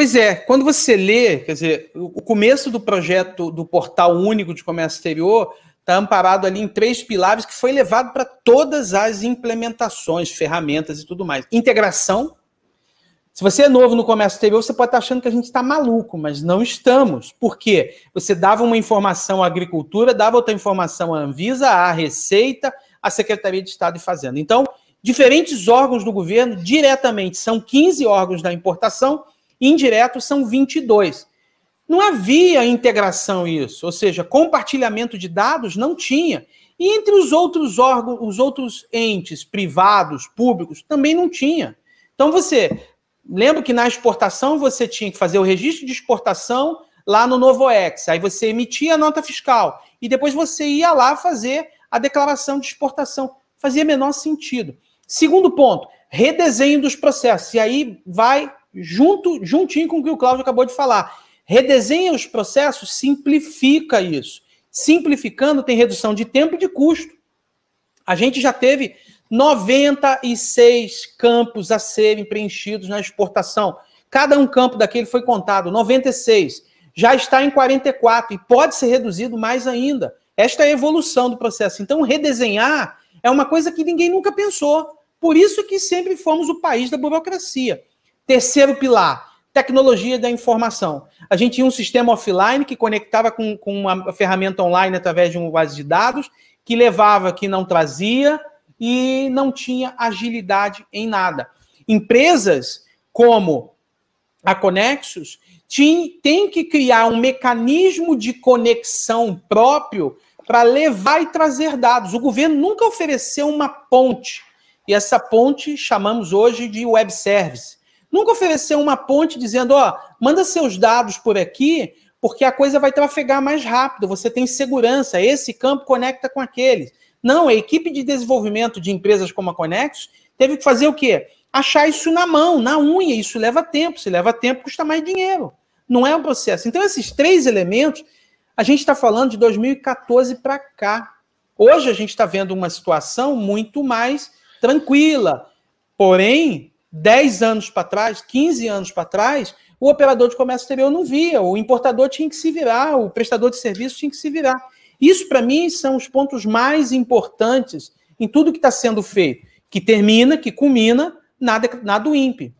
Pois é, quando você lê, quer dizer, o começo do projeto do Portal Único de Comércio Exterior está amparado ali em três pilares que foi levado para todas as implementações, ferramentas e tudo mais. Integração. Se você é novo no comércio exterior, você pode estar tá achando que a gente está maluco, mas não estamos. Por quê? Você dava uma informação à agricultura, dava outra informação à Anvisa, à Receita, à Secretaria de Estado e Fazenda. Então, diferentes órgãos do governo, diretamente, são 15 órgãos da importação, indiretos são 22. Não havia integração isso, ou seja, compartilhamento de dados não tinha. E entre os outros órgãos, os outros entes privados, públicos, também não tinha. Então você lembra que na exportação você tinha que fazer o registro de exportação lá no Novoex, aí você emitia a nota fiscal e depois você ia lá fazer a declaração de exportação. Fazia menor sentido. Segundo ponto, redesenho dos processos. E aí vai junto, juntinho com o que o Cláudio acabou de falar. Redesenha os processos, simplifica isso. Simplificando, tem redução de tempo e de custo. A gente já teve 96 campos a serem preenchidos na exportação. Cada um campo daquele foi contado, 96. Já está em 44 e pode ser reduzido mais ainda. Esta é a evolução do processo. Então, redesenhar é uma coisa que ninguém nunca pensou. Por isso que sempre fomos o país da burocracia. Terceiro pilar, tecnologia da informação. A gente tinha um sistema offline que conectava com, com uma ferramenta online através de uma base de dados, que levava, que não trazia e não tinha agilidade em nada. Empresas como a Conexus tem que criar um mecanismo de conexão próprio para levar e trazer dados. O governo nunca ofereceu uma ponte. E essa ponte chamamos hoje de web service. Nunca oferecer uma ponte dizendo, ó, manda seus dados por aqui, porque a coisa vai trafegar mais rápido, você tem segurança, esse campo conecta com aquele. Não, a equipe de desenvolvimento de empresas como a Conex teve que fazer o quê? Achar isso na mão, na unha, isso leva tempo, se leva tempo, custa mais dinheiro. Não é um processo. Então, esses três elementos, a gente está falando de 2014 para cá. Hoje a gente está vendo uma situação muito mais tranquila. Porém, 10 anos para trás, 15 anos para trás, o operador de comércio exterior não via, o importador tinha que se virar, o prestador de serviço tinha que se virar. Isso, para mim, são os pontos mais importantes em tudo que está sendo feito, que termina, que culmina na, na do INPE.